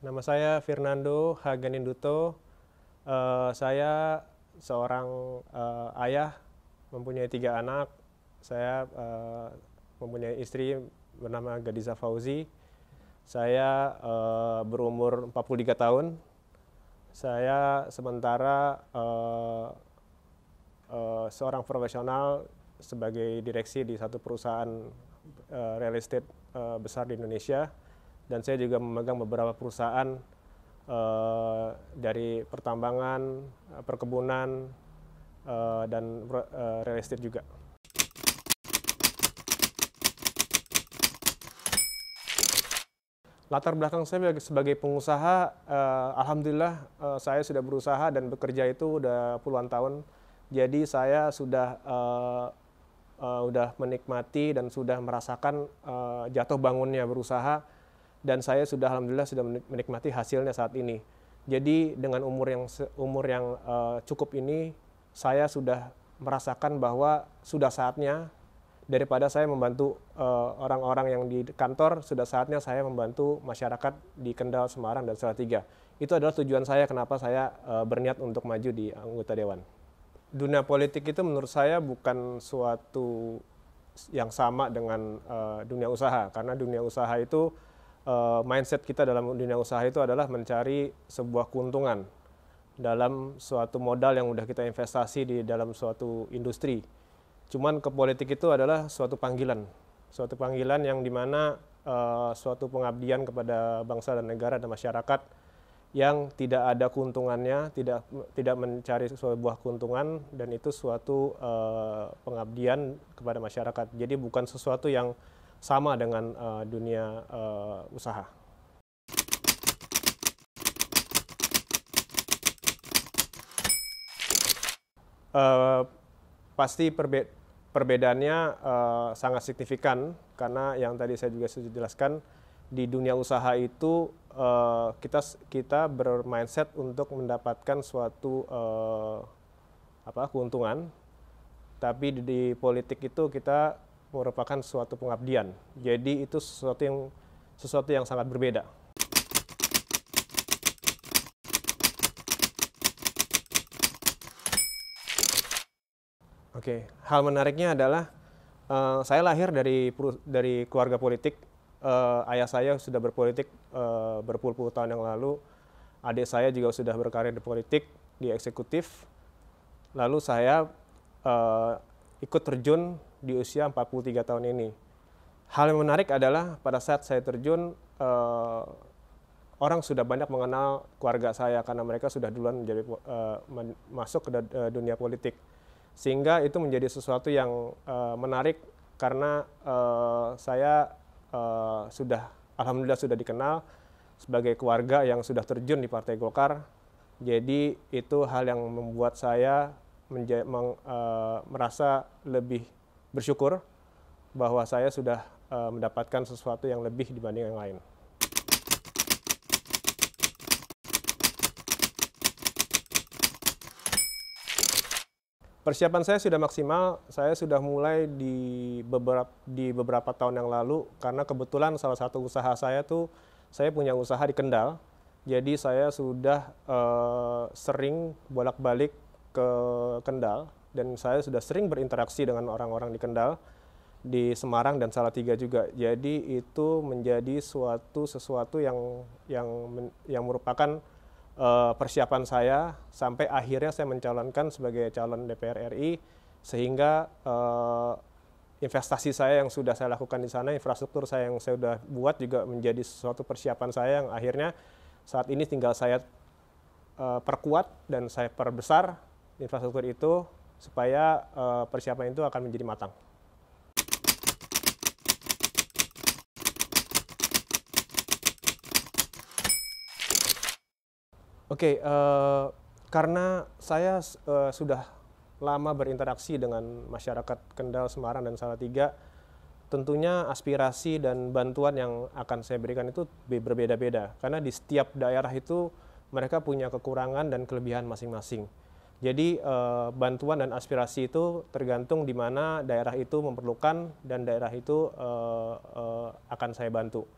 Nama saya Fernando Haganinduto. Uh, eh, saya seorang uh, ayah, mempunyai tiga anak. Saya uh, mempunyai istri bernama Gadiza Fauzi. Saya uh, berumur 43 tahun. Saya sementara uh, uh, seorang profesional sebagai direksi di satu perusahaan uh, real estate uh, besar di Indonesia dan saya juga memegang beberapa perusahaan uh, dari pertambangan, eh, perkebunan, uh, dan uh, real estate juga. Latar belakang saya sebagai pengusaha, uh, alhamdulillah uh, saya sudah berusaha dan bekerja itu udah puluhan tahun. Jadi saya sudah uh, uh, udah menikmati dan sudah merasakan uh, jatuh bangunnya berusaha dan saya sudah alhamdulillah sudah menikmati hasilnya saat ini. Jadi dengan umur yang umur yang uh, cukup ini saya sudah merasakan bahwa sudah saatnya daripada saya membantu eh, orang-orang uh, yang di kantor sudah saatnya saya membantu masyarakat di Kendal, Semarang dan Salatiga. Itu adalah tujuan saya kenapa saya uh, berniat untuk maju di anggota dewan. Dunia politik itu menurut saya bukan suatu yang sama dengan uh, dunia usaha karena dunia usaha itu uh, mindset kita dalam dunia usaha itu adalah mencari sebuah keuntungan dalam suatu modal yang sudah kita investasi di dalam suatu industri. Cuman ke politik itu adalah suatu panggilan, suatu panggilan yang dimana uh, suatu pengabdian kepada bangsa dan negara dan masyarakat yang tidak ada keuntungannya, tidak tidak mencari sebuah keuntungan dan itu suatu uh, pengabdian kepada masyarakat. Jadi bukan sesuatu yang sama dengan uh, dunia uh, usaha. Uh, pasti perbe perbedaannya uh, sangat signifikan karena yang tadi saya juga sudah jelaskan di dunia usaha itu uh, kita kita bermindset untuk mendapatkan suatu uh, apa keuntungan tapi di, di politik itu kita merupakan suatu pengabdian. Jadi itu sesuatu yang sesuatu yang sangat berbeda. Oke, okay. hal menariknya adalah uh, saya lahir dari dari keluarga politik. Uh, ayah saya sudah berpolitik uh, berpuluh-puluh tahun yang lalu. Adik saya juga sudah berkarir di politik di eksekutif. Lalu saya uh, ikut terjun di usia 43 tahun ini. Hal yang menarik adalah pada saat saya terjun, eh, orang sudah banyak mengenal keluarga saya karena mereka sudah duluan menjadi eh, masuk ke eh, dunia politik. Sehingga itu menjadi sesuatu yang eh, menarik karena eh, saya eh, sudah, alhamdulillah sudah dikenal sebagai keluarga yang sudah terjun di Partai Golkar. Jadi itu hal yang membuat saya meng, merasa lebih bersyukur bahwa saya sudah eh, mendapatkan sesuatu yang lebih dibanding yang lain. Persiapan saya sudah maksimal, saya sudah mulai di beberapa di beberapa tahun yang lalu karena kebetulan salah satu usaha saya tuh saya punya usaha di Kendal. Jadi saya sudah uh, sering bolak-balik ke Kendal dan saya sudah sering berinteraksi dengan orang-orang di Kendal, di Semarang dan Salatiga juga. Jadi itu menjadi suatu sesuatu yang yang yang merupakan uh, persiapan saya sampai akhirnya saya mencalonkan sebagai calon DPR RI sehingga uh, investasi saya yang sudah saya lakukan di sana, infrastruktur saya yang saya sudah buat juga menjadi suatu persiapan saya yang akhirnya saat ini tinggal saya uh, perkuat dan saya perbesar infrastruktur itu supaya uh, persiapan itu akan menjadi matang. Oke, okay, uh, eh, karena saya uh, sudah lama berinteraksi dengan masyarakat Kendal, Semarang, dan Salatiga, tentunya aspirasi dan bantuan yang akan saya berikan itu berbeda-beda. Karena di setiap daerah itu mereka punya kekurangan dan kelebihan masing-masing. Jadi uh, bantuan dan aspirasi itu tergantung di mana daerah itu memerlukan dan daerah itu uh, uh, akan saya bantu.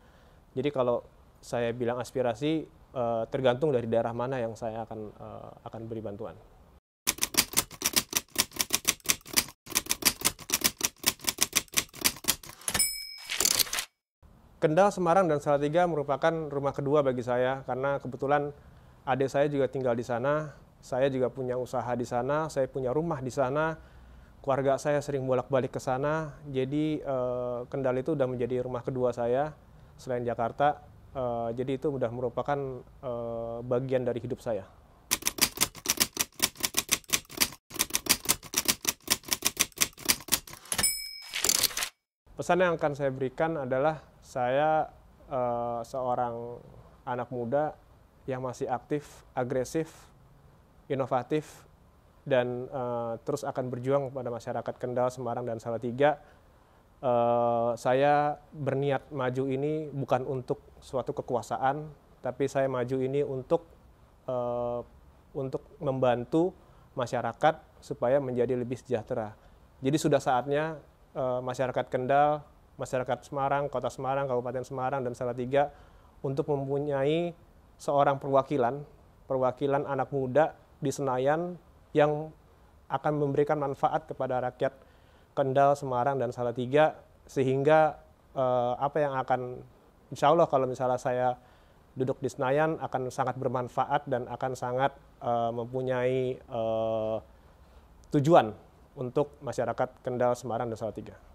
Jadi kalau saya bilang aspirasi uh, tergantung dari daerah mana yang saya akan uh, akan beri bantuan. Kendal, Semarang, dan Salatiga merupakan rumah kedua bagi saya karena kebetulan adik saya juga tinggal di sana. Saya juga punya usaha di sana, saya punya rumah di sana, keluarga saya sering bolak-balik ke sana. Jadi uh, eh, Kendal itu sudah menjadi rumah kedua saya selain Jakarta. Uh, jadi itu sudah merupakan uh, bagian dari hidup saya. Pesan yang akan saya berikan adalah saya uh, seorang anak muda yang masih aktif, agresif, inovatif dan uh, terus akan berjuang kepada masyarakat Kendal, Semarang dan Salatiga. Uh, saya berniat maju ini bukan untuk suatu kekuasaan, tapi saya maju ini untuk uh, untuk membantu masyarakat supaya menjadi lebih sejahtera. Jadi sudah saatnya uh, masyarakat Kendal, masyarakat Semarang, Kota Semarang, Kabupaten Semarang dan Salatiga untuk mempunyai seorang perwakilan, perwakilan anak muda di Senayan yang akan memberikan manfaat kepada rakyat Kendal, Semarang, dan Salatiga sehingga eh, apa yang akan insya Allah kalau misalnya saya duduk di Senayan akan sangat bermanfaat dan akan sangat eh, mempunyai eh, tujuan untuk masyarakat Kendal, Semarang, dan Salatiga.